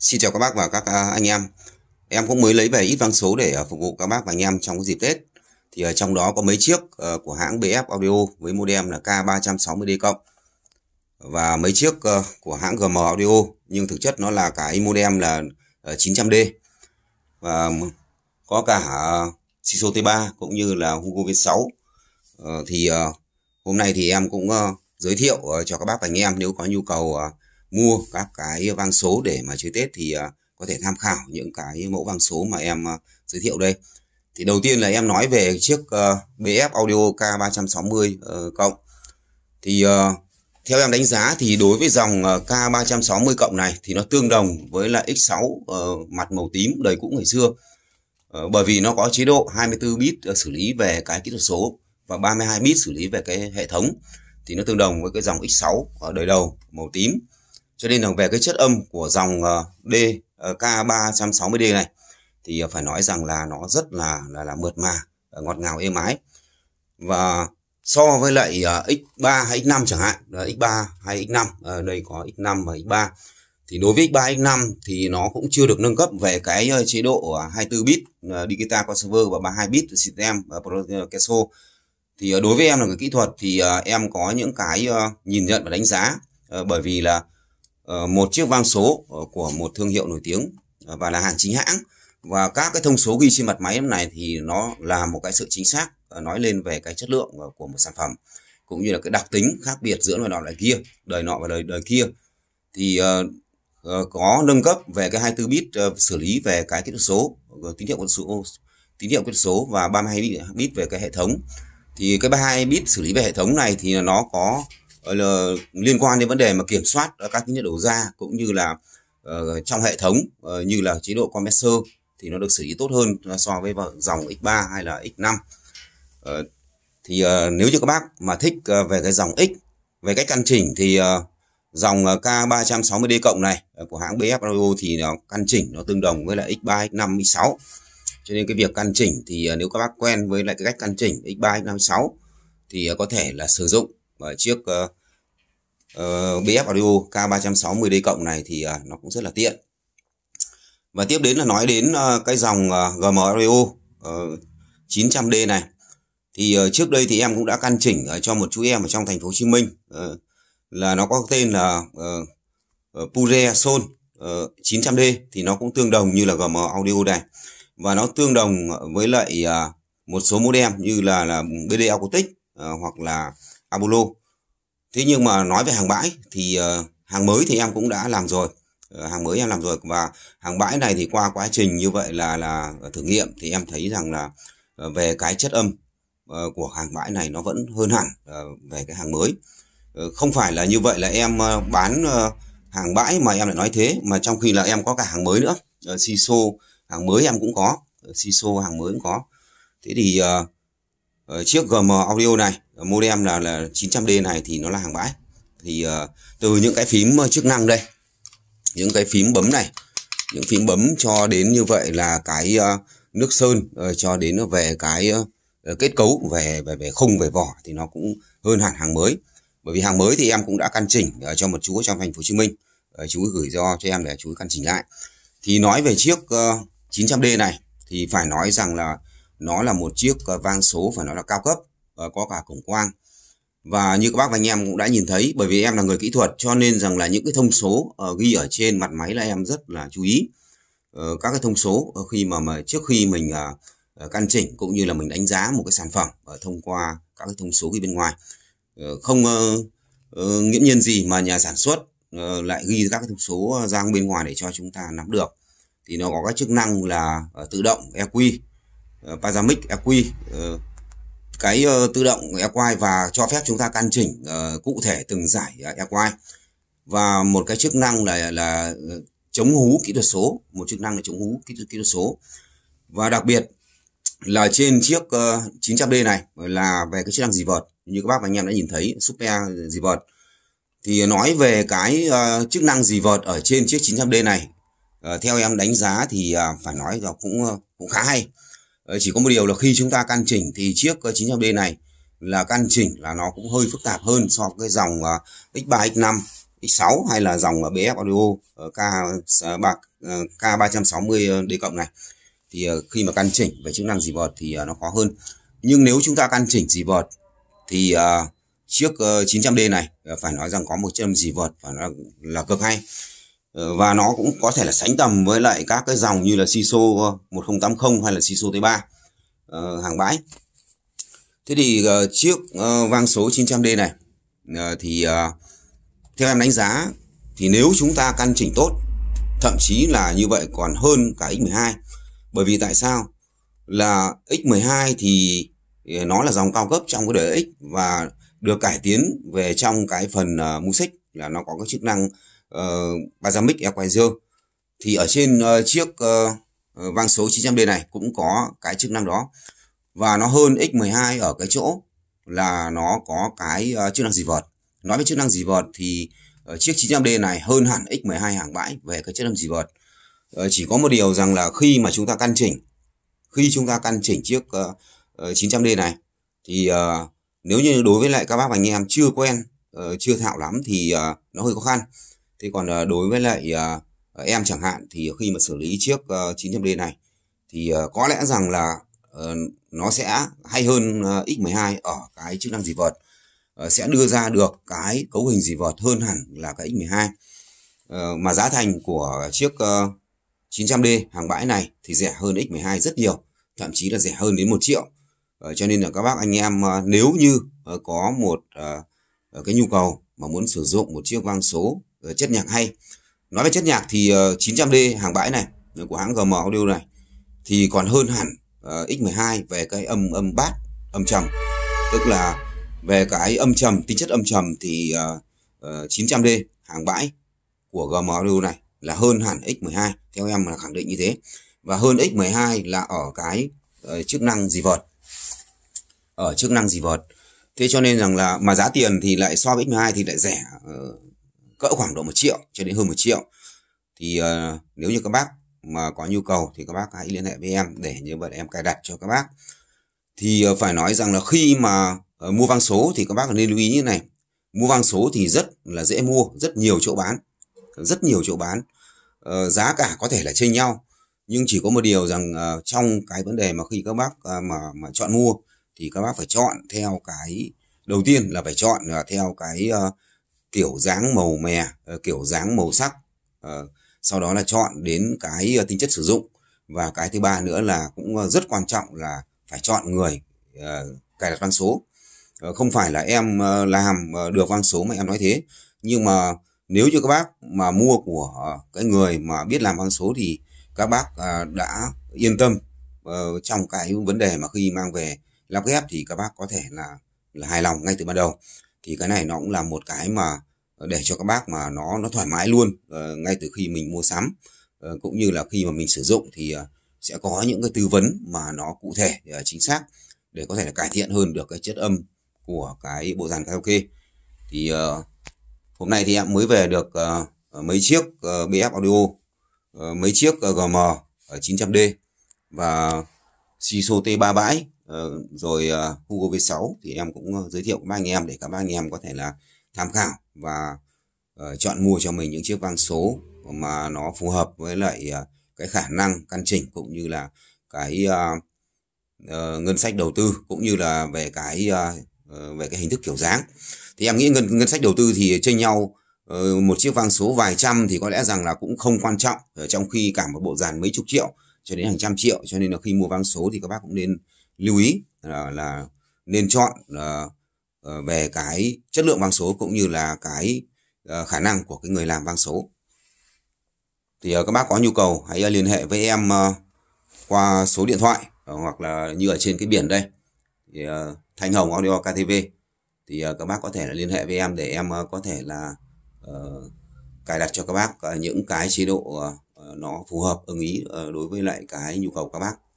Xin chào các bác và các à, anh em. Em cũng mới lấy về ít vang số để à, phục vụ các bác và anh em trong dịp Tết. Thì à, trong đó có mấy chiếc ờ, của hãng BF Audio với modem là K360D cộng và mấy chiếc ờ, của hãng GM Audio nhưng thực chất nó là cái modem là 900D. Ờ, và có cả Siso T3 cũng như là Hugo V6. Thì hôm nay thì em cũng giới thiệu cho các bác và anh em nếu có nhu cầu mua các cái vang số để mà chơi Tết thì à, có thể tham khảo những cái mẫu vang số mà em à, giới thiệu đây. Thì đầu tiên là em nói về chiếc à, BF Audio K360 ờ, cộng. Thì theo em đánh giá thì đối với dòng K360 cộng này thì nó tương đồng với là X6 ờ, mặt màu tím đời cũ ngày xưa. Ờ, bởi vì nó có chế độ 24 bit xử lý về cái kỹ thuật số và 32 bit xử lý về cái hệ thống thì nó tương đồng với cái dòng X6 ở đời đầu màu tím cho nên là về cái chất âm của dòng ờ, D ờ, K360D này thì ờ, phải nói rằng là nó rất là là, là mượt mà, ngọt ngào êm ái. Và so với lại X3 hay X5 chẳng hạn, X3 hay X5, đây có X5 và X3 thì đối với X3 X5 thì nó cũng chưa được nâng cấp về cái chế độ 24 bit digital qua server và 32 bit system cache thì đối với em là người kỹ thuật thì em có những cái nhìn nhận và đánh giá bởi vì là Ờ, một chiếc vang số ờ, của một thương hiệu nổi tiếng ờ, và là hàng chính hãng và các cái thông số ghi trên mặt máy này thì nó là một cái sự chính xác nói lên về cái chất lượng của một sản phẩm cũng như là cái đặc tính khác biệt giữa loại nọ loại kia đời nọ và đời đời kia thì uh, có nâng cấp về cái 24 bit uh, xử lý về cái kỹ thuật số tín hiệu quân số tín hiệu kỹ thuật số và 32 bit về cái hệ thống thì cái 32 bit xử lý về hệ thống này thì nó có liên quan đến vấn đề mà kiểm soát ờ, các cái nhiệt độ ra cũng như là ờ, trong hệ thống ờ, như là chế độ compressor thì nó được xử lý tốt hơn so với dòng X3 hay là X5 thì nếu như các bác mà thích về cái dòng X về cách căn chỉnh thì dòng K360D cộng này của hãng BF Audio thì nó căn chỉnh nó tương đồng với là X3, X5, X6 cho nên cái việc căn chỉnh thì nếu các bác quen với lại cái cách căn chỉnh X3, X5, X6 thì có thể là sử dụng chiếc uh, ờ, BF Audio K360D cộng này thì uh, nó cũng rất là tiện và tiếp đến là nói đến uh, cái dòng uh, ờ, GM Audio uh, 900D này thì uh, trước đây thì em cũng đã căn chỉnh uh, cho một chú em ở trong thành phố Hồ Chí Minh uh, là nó có tên là uh, uh, Pure Soul uh, 900D thì nó cũng tương đồng như là GM Audio này và nó tương đồng với lại uh, một số modem như là là BD Acoustic uh, hoặc là Apollo thế nhưng mà nói về hàng bãi thì ờ, hàng mới thì em cũng đã làm rồi ờ, hàng mới em làm rồi và hàng bãi này thì qua quá trình như vậy là là ờ, thử nghiệm thì em thấy rằng là về cái chất âm của hàng bãi này nó vẫn hơn hẳn về cái hàng mới không phải là như vậy là em bán hàng bãi mà em lại nói thế mà trong khi là em có cả hàng mới nữa uh, siso hàng mới em cũng có siso hàng mới cũng có thế thì uh, Ờ, chiếc GM Audio này ờ, modem là là 900D này thì nó là hàng bãi thì ờ, từ những cái phím chức năng đây những cái phím bấm này những phím bấm cho đến như vậy là cái nước sơn cho đến về cái kết cấu về về về khung về vỏ thì nó cũng hơn hẳn hàng mới bởi vì hàng mới thì em cũng đã căn chỉnh cho một chú trong thành phố Hồ Chí Minh chú gửi do cho em để chú căn chỉnh lại thì nói về chiếc 900D này thì phải nói rằng là nó là một chiếc ờ, vang số và nó là cao cấp và ờ, có cả cổng quang và như các bác và anh em cũng đã nhìn thấy bởi vì em là người kỹ thuật cho nên rằng là những cái thông số ờ, ghi ở trên mặt máy là em rất là chú ý các cái thông số khi mà, mà trước khi mình căn chỉnh cũng như là mình đánh giá một cái sản phẩm thông qua các cái thông số ghi bên ngoài không nghiễm nhiên gì mà nhà sản xuất lại ghi các cái thông số ra bên ngoài để cho chúng ta nắm được thì nó có các chức năng là tự động EQ Ờ, Pazamic EQ ờ, cái ờ, tự động EQ và cho phép chúng ta căn chỉnh cụ thể từng giải EQ và một cái chức năng là là chống hú kỹ thuật số một chức năng là chống hú kỹ thuật, kỹ thuật số và đặc biệt là trên chiếc uh, 900D này là về cái chức năng dì vợt như các bác và anh em đã nhìn thấy super dì vợt thì nói về cái uh, chức năng dì vợt ở trên chiếc 900D này uh, theo em đánh giá thì uh, phải nói là cũng uh, cũng khá hay Ờ, chỉ có một điều là khi chúng ta căn chỉnh thì chiếc 900D ờ, này là căn chỉnh là nó cũng hơi phức tạp hơn so với cái dòng X3, X5, X6 hay là dòng ờ, BF Audio K3, K360D cộng này thì khi mà căn chỉnh về chức năng dì vọt thì nó khó hơn nhưng nếu chúng ta căn chỉnh dì vọt thì chiếc 900D này phải nói rằng có một chân dì vọt và nó là cực hay Ờ, và nó cũng có thể là sánh tầm với lại các cái dòng như là CISO 1080 ờ, hay là CISO T3 ờ, hàng bãi thế thì chiếc vang số 900D này thì theo em đánh giá thì nếu chúng ta căn chỉnh tốt thậm chí là như vậy còn hơn cả X12 bởi vì tại sao là X12 thì nó là dòng cao cấp trong cái đời X và được cải tiến về trong cái phần uh, music là nó có cái chức năng uh, ờ, Bazamic Air Quay thì ở trên uh, chiếc uh, vang số 900D này cũng có cái chức năng đó và nó hơn X12 ở cái chỗ là nó có cái uh, chức năng gì vợt nói về chức năng gì vợt thì uh, chiếc 900D này hơn hẳn X12 hàng bãi về cái chức năng gì vợt uh, chỉ có một điều rằng là khi mà chúng ta căn chỉnh khi chúng ta căn chỉnh chiếc uh, 900D này thì uh, nếu như đối với lại các bác anh em chưa quen uh, chưa thạo lắm thì uh, nó hơi khó khăn Thế còn ờ, đối với lại ờ, ờ, em chẳng hạn thì khi mà xử lý chiếc 900D này thì có lẽ rằng là nó sẽ hay hơn X12 ở cái chức năng dì vợt sẽ đưa ra được cái cấu hình dì vợt hơn hẳn là cái X12 mà giá thành của chiếc 900D hàng bãi này thì rẻ hơn X12 rất nhiều thậm chí là rẻ hơn đến 1 triệu cho nên là các bác anh em nếu như có một cái nhu cầu mà muốn sử dụng một chiếc vang số Ờ, chất nhạc hay nói về chất nhạc thì 900D ờ, hàng bãi này ờ, của hãng GM Audio này thì còn hơn hẳn uh, X12 về cái âm âm bass âm trầm tức là về cái âm trầm tính chất âm trầm thì uh, uh, 900D hàng bãi của GM Audio này là hơn hẳn X12 theo em là khẳng định như thế và hơn X12 là ở cái chức năng gì vợt ở chức năng gì vợt thế cho nên rằng là mà giá tiền thì lại so với X12 thì lại rẻ cỡ khoảng độ một triệu cho đến hơn một triệu thì uh, nếu như các bác mà có nhu cầu thì các bác hãy liên hệ với em để như vậy em cài đặt cho các bác thì uh, phải nói rằng là khi mà uh, mua vang số thì các bác nên lưu ý như này mua vang số thì rất là dễ mua rất nhiều chỗ bán rất nhiều chỗ bán uh, giá cả có thể là chênh nhau nhưng chỉ có một điều rằng uh, trong cái vấn đề mà khi các bác uh, mà mà chọn mua thì các bác phải chọn theo cái đầu tiên là phải chọn là theo cái uh, kiểu dáng màu mè ờ, kiểu dáng màu sắc ờ, sau đó là chọn đến cái ờ, tính chất sử dụng và cái thứ ba nữa là cũng rất quan trọng là phải chọn người cài đặt văn số không phải là em làm được văn số mà em nói thế nhưng mà nếu như các bác mà mua của cái người mà biết làm văn số thì các bác đã yên tâm trong cái vấn đề mà khi mang về lắp ghép thì các bác có thể là là hài lòng ngay từ ban đầu thì cái này nó cũng là một cái mà để cho các bác mà nó nó thoải mái luôn ờ, ngay từ khi mình mua sắm ờ, cũng như là khi mà mình sử dụng thì ờ, sẽ có những cái tư vấn mà nó cụ thể chính xác để có thể là cải thiện hơn được cái chất âm của cái bộ dàn karaoke thì hôm nay thì em mới về được mấy chiếc uh, BF Audio mấy chiếc uh, GM ở 900D và Siso T3 bãi Ờ, rồi ờ, Hugo V6 thì em cũng ờ, giới thiệu với anh em để các anh em có thể là tham khảo và chọn mua cho mình những chiếc vang số mà nó phù hợp với lại cái khả năng căn chỉnh cũng như là cái ngân sách đầu tư cũng như là về cái về cái hình thức kiểu dáng thì em nghĩ ngân ngân sách đầu tư thì chênh nhau một chiếc vang số vài trăm thì có lẽ rằng là cũng không quan trọng trong khi cả một bộ dàn mấy chục triệu cho đến hàng trăm triệu cho nên là khi mua vang số thì các bác cũng nên lưu ý là, là nên chọn uh, ờ, về ờ, cái chất lượng vang số cũng như là cái uh, khả năng của cái người làm vang số thì uh, các bác có nhu cầu hãy uh, liên hệ với em uh, qua số điện thoại uh, hoặc là như ở trên cái biển đây thì, uh, Thanh Hồng Audio KTV thì uh, các bác có thể là liên hệ với em để em uh, có thể là uh, cài đặt cho các bác uh, những cái chế độ uh, nó phù hợp ưng ý uh, đối với lại cái nhu cầu của các bác